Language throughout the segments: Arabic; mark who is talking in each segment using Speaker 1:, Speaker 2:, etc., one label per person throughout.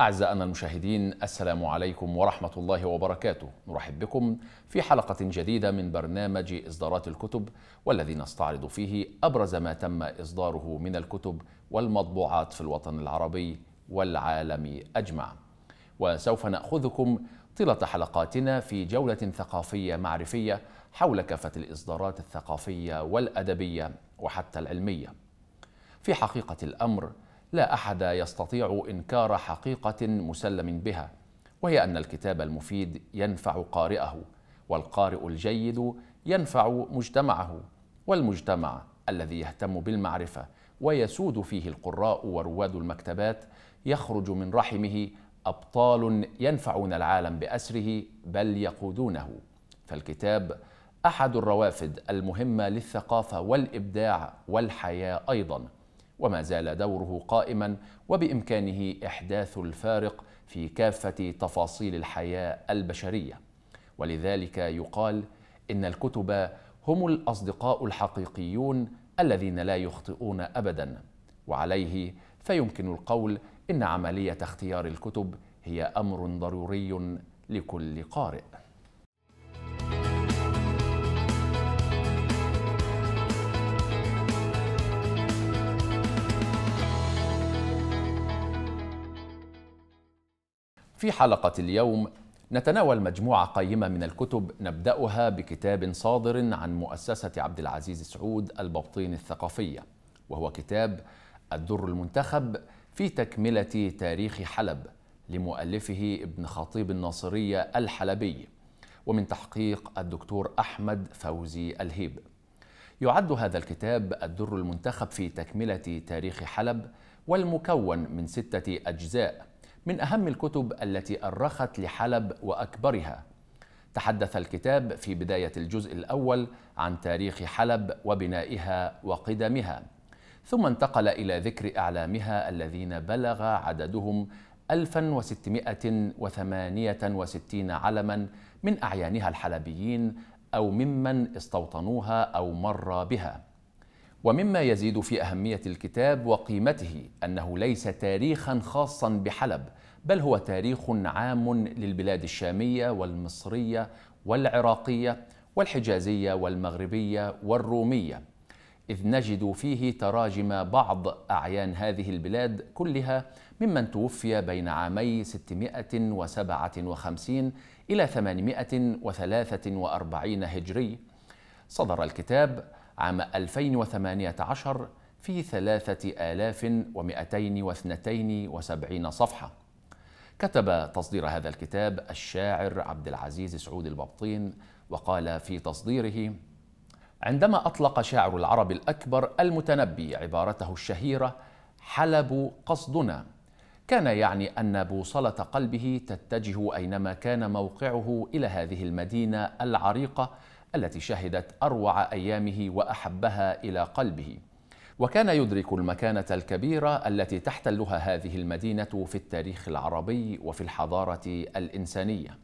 Speaker 1: أعزائنا المشاهدين السلام عليكم ورحمة الله وبركاته نرحب بكم في حلقة جديدة من برنامج إصدارات الكتب والذي نستعرض فيه أبرز ما تم إصداره من الكتب والمطبوعات في الوطن العربي والعالم أجمع وسوف نأخذكم طيلة حلقاتنا في جولة ثقافية معرفية حول كافة الإصدارات الثقافية والأدبية وحتى العلمية في حقيقة الأمر لا احد يستطيع انكار حقيقه مسلم بها وهي ان الكتاب المفيد ينفع قارئه والقارئ الجيد ينفع مجتمعه والمجتمع الذي يهتم بالمعرفه ويسود فيه القراء ورواد المكتبات يخرج من رحمه ابطال ينفعون العالم باسره بل يقودونه فالكتاب احد الروافد المهمه للثقافه والابداع والحياه ايضا وما زال دوره قائما وبإمكانه إحداث الفارق في كافة تفاصيل الحياة البشرية ولذلك يقال إن الكتب هم الأصدقاء الحقيقيون الذين لا يخطئون أبدا وعليه فيمكن القول إن عملية اختيار الكتب هي أمر ضروري لكل قارئ في حلقة اليوم نتناول مجموعة قيمة من الكتب نبدأها بكتاب صادر عن مؤسسة عبد العزيز سعود الببطين الثقافية وهو كتاب الدر المنتخب في تكملة تاريخ حلب لمؤلفه ابن خطيب الناصرية الحلبي ومن تحقيق الدكتور أحمد فوزي الهيب يعد هذا الكتاب الدر المنتخب في تكملة تاريخ حلب والمكون من ستة أجزاء من أهم الكتب التي أرخت لحلب وأكبرها تحدث الكتاب في بداية الجزء الأول عن تاريخ حلب وبنائها وقدمها ثم انتقل إلى ذكر أعلامها الذين بلغ عددهم 1668 علما من أعيانها الحلبيين أو ممن استوطنوها أو مر بها ومما يزيد في أهمية الكتاب وقيمته أنه ليس تاريخا خاصا بحلب بل هو تاريخ عام للبلاد الشامية والمصرية والعراقية والحجازية والمغربية والرومية إذ نجد فيه تراجم بعض أعيان هذه البلاد كلها ممن توفي بين عامي 657 إلى 843 هجري صدر الكتاب عام 2018 في 3272 صفحة كتب تصدير هذا الكتاب الشاعر عبد العزيز سعود الببطين وقال في تصديره عندما أطلق شاعر العرب الأكبر المتنبي عبارته الشهيرة حلب قصدنا كان يعني أن بوصلة قلبه تتجه أينما كان موقعه إلى هذه المدينة العريقة التي شهدت أروع أيامه وأحبها إلى قلبه وكان يدرك المكانة الكبيرة التي تحتلها هذه المدينة في التاريخ العربي وفي الحضارة الإنسانية.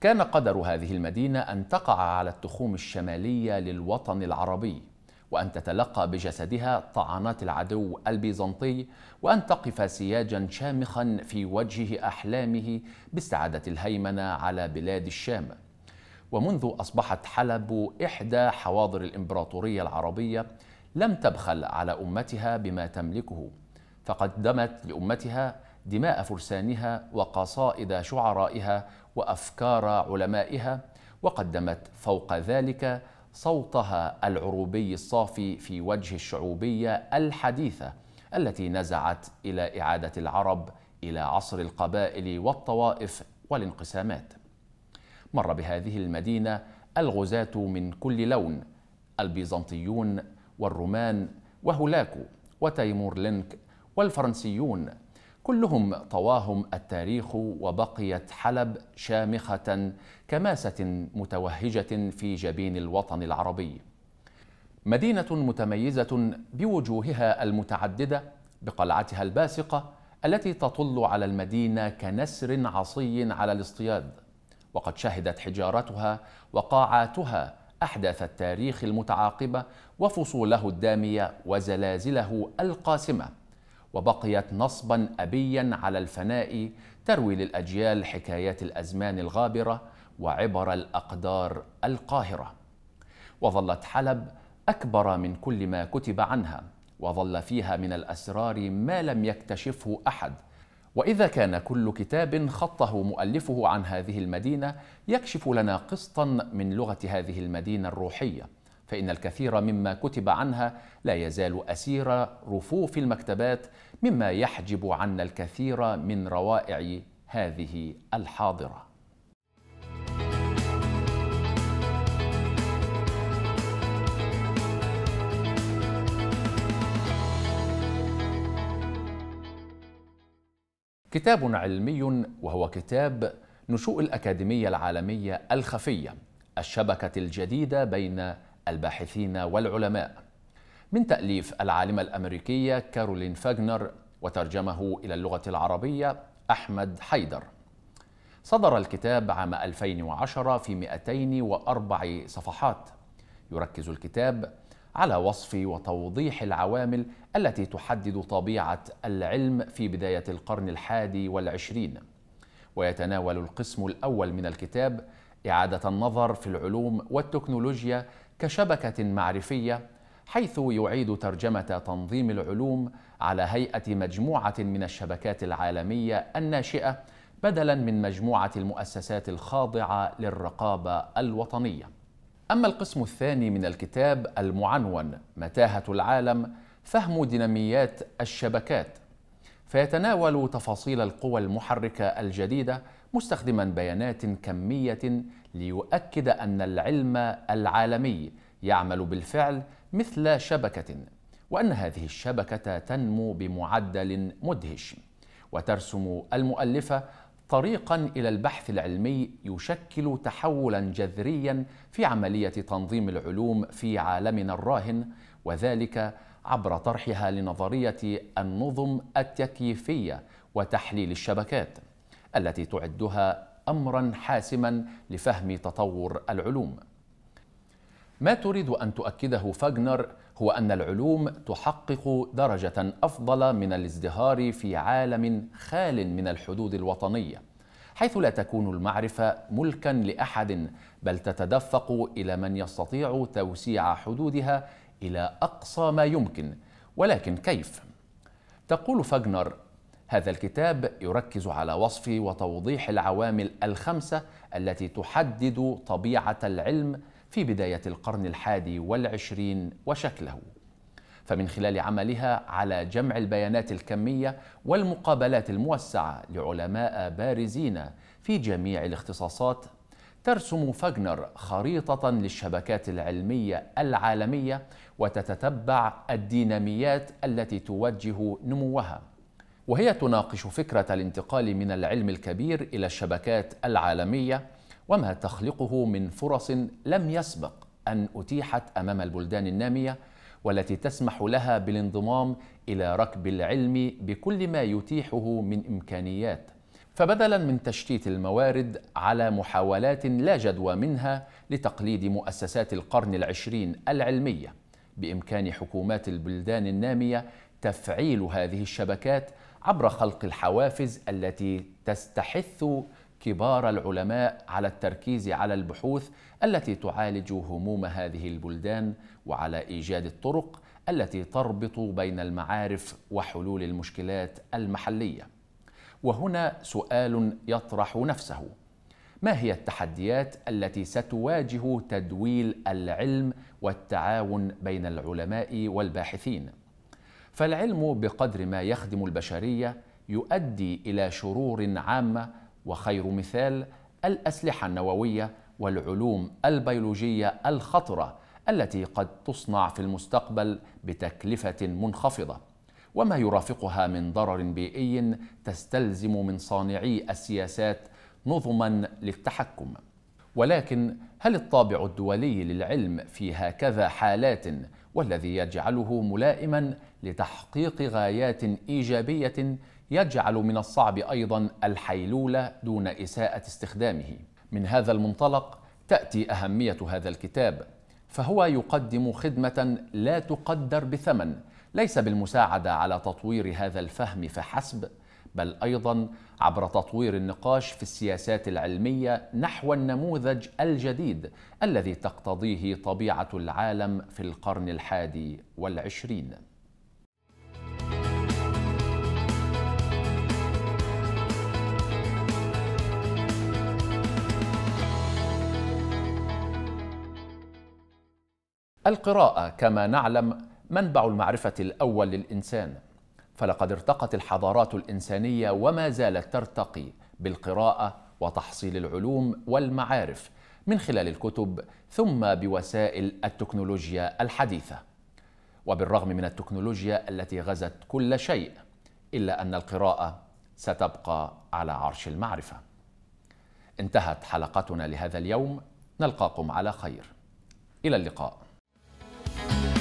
Speaker 1: كان قدر هذه المدينة أن تقع على التخوم الشمالية للوطن العربي، وأن تتلقى بجسدها طعنات العدو البيزنطي، وأن تقف سياجا شامخا في وجه أحلامه باستعادة الهيمنة على بلاد الشام. ومنذ أصبحت حلب إحدى حواضر الإمبراطورية العربية لم تبخل على أمتها بما تملكه فقدمت لأمتها دماء فرسانها وقصائد شعرائها وأفكار علمائها وقدمت فوق ذلك صوتها العروبي الصافي في وجه الشعوبية الحديثة التي نزعت إلى إعادة العرب إلى عصر القبائل والطوائف والانقسامات مر بهذه المدينة الغزاة من كل لون البيزنطيون والرومان وهولاكو وتيمور لينك والفرنسيون كلهم طواهم التاريخ وبقيت حلب شامخة كماسة متوهجة في جبين الوطن العربي مدينة متميزة بوجوهها المتعددة بقلعتها الباسقة التي تطل على المدينة كنسر عصي على الاصطياد وقد شهدت حجارتها وقاعاتها أحداث التاريخ المتعاقبة وفصوله الدامية وزلازله القاسمة وبقيت نصبا أبيا على الفناء تروي للأجيال حكايات الأزمان الغابرة وعبر الأقدار القاهرة وظلت حلب أكبر من كل ما كتب عنها وظل فيها من الأسرار ما لم يكتشفه أحد واذا كان كل كتاب خطه مؤلفه عن هذه المدينه يكشف لنا قسطا من لغه هذه المدينه الروحيه فان الكثير مما كتب عنها لا يزال اسير رفوف المكتبات مما يحجب عنا الكثير من روائع هذه الحاضره كتاب علمي وهو كتاب نشوء الأكاديمية العالمية الخفية الشبكة الجديدة بين الباحثين والعلماء من تأليف العالمة الأمريكية كارولين فاجنر وترجمه إلى اللغة العربية أحمد حيدر صدر الكتاب عام 2010 في 204 صفحات يركز الكتاب على وصف وتوضيح العوامل التي تحدد طبيعة العلم في بداية القرن الحادي والعشرين ويتناول القسم الأول من الكتاب إعادة النظر في العلوم والتكنولوجيا كشبكة معرفية حيث يعيد ترجمة تنظيم العلوم على هيئة مجموعة من الشبكات العالمية الناشئة بدلا من مجموعة المؤسسات الخاضعة للرقابة الوطنية أما القسم الثاني من الكتاب المعنون متاهة العالم فهم ديناميات الشبكات فيتناول تفاصيل القوى المحركة الجديدة مستخدما بيانات كمية ليؤكد أن العلم العالمي يعمل بالفعل مثل شبكة وأن هذه الشبكة تنمو بمعدل مدهش وترسم المؤلفة طريقا الى البحث العلمي يشكل تحولا جذريا في عمليه تنظيم العلوم في عالمنا الراهن وذلك عبر طرحها لنظريه النظم التكييفيه وتحليل الشبكات التي تعدها امرا حاسما لفهم تطور العلوم ما تريد ان تؤكده فاجنر هو أن العلوم تحقق درجة أفضل من الازدهار في عالم خال من الحدود الوطنية حيث لا تكون المعرفة ملكا لأحد بل تتدفق إلى من يستطيع توسيع حدودها إلى أقصى ما يمكن ولكن كيف؟ تقول فاجنر هذا الكتاب يركز على وصف وتوضيح العوامل الخمسة التي تحدد طبيعة العلم في بداية القرن الحادي والعشرين وشكله فمن خلال عملها على جمع البيانات الكمية والمقابلات الموسعة لعلماء بارزين في جميع الاختصاصات ترسم فاجنر خريطة للشبكات العلمية العالمية وتتتبع الديناميات التي توجه نموها وهي تناقش فكرة الانتقال من العلم الكبير إلى الشبكات العالمية وما تخلقه من فرص لم يسبق ان اتيحت امام البلدان الناميه والتي تسمح لها بالانضمام الى ركب العلم بكل ما يتيحه من امكانيات فبدلا من تشتيت الموارد على محاولات لا جدوى منها لتقليد مؤسسات القرن العشرين العلميه بامكان حكومات البلدان الناميه تفعيل هذه الشبكات عبر خلق الحوافز التي تستحث كبار العلماء على التركيز على البحوث التي تعالج هموم هذه البلدان وعلى ايجاد الطرق التي تربط بين المعارف وحلول المشكلات المحليه وهنا سؤال يطرح نفسه ما هي التحديات التي ستواجه تدويل العلم والتعاون بين العلماء والباحثين فالعلم بقدر ما يخدم البشريه يؤدي الى شرور عامه وخير مثال الأسلحة النووية والعلوم البيولوجية الخطرة التي قد تصنع في المستقبل بتكلفة منخفضة وما يرافقها من ضرر بيئي تستلزم من صانعي السياسات نظما للتحكم ولكن هل الطابع الدولي للعلم في هكذا حالات والذي يجعله ملائما لتحقيق غايات إيجابية يجعل من الصعب أيضا الحيلولة دون إساءة استخدامه من هذا المنطلق تأتي أهمية هذا الكتاب فهو يقدم خدمة لا تقدر بثمن ليس بالمساعدة على تطوير هذا الفهم فحسب بل أيضا عبر تطوير النقاش في السياسات العلمية نحو النموذج الجديد الذي تقتضيه طبيعة العالم في القرن الحادي والعشرين القراءة كما نعلم منبع المعرفة الأول للإنسان فلقد ارتقت الحضارات الإنسانية وما زالت ترتقي بالقراءة وتحصيل العلوم والمعارف من خلال الكتب ثم بوسائل التكنولوجيا الحديثة وبالرغم من التكنولوجيا التي غزت كل شيء إلا أن القراءة ستبقى على عرش المعرفة انتهت حلقتنا لهذا اليوم نلقاكم على خير إلى اللقاء you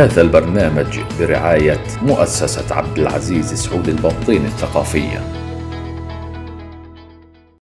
Speaker 1: هذا البرنامج برعاية مؤسسة عبد العزيز سعود البنطين الثقافية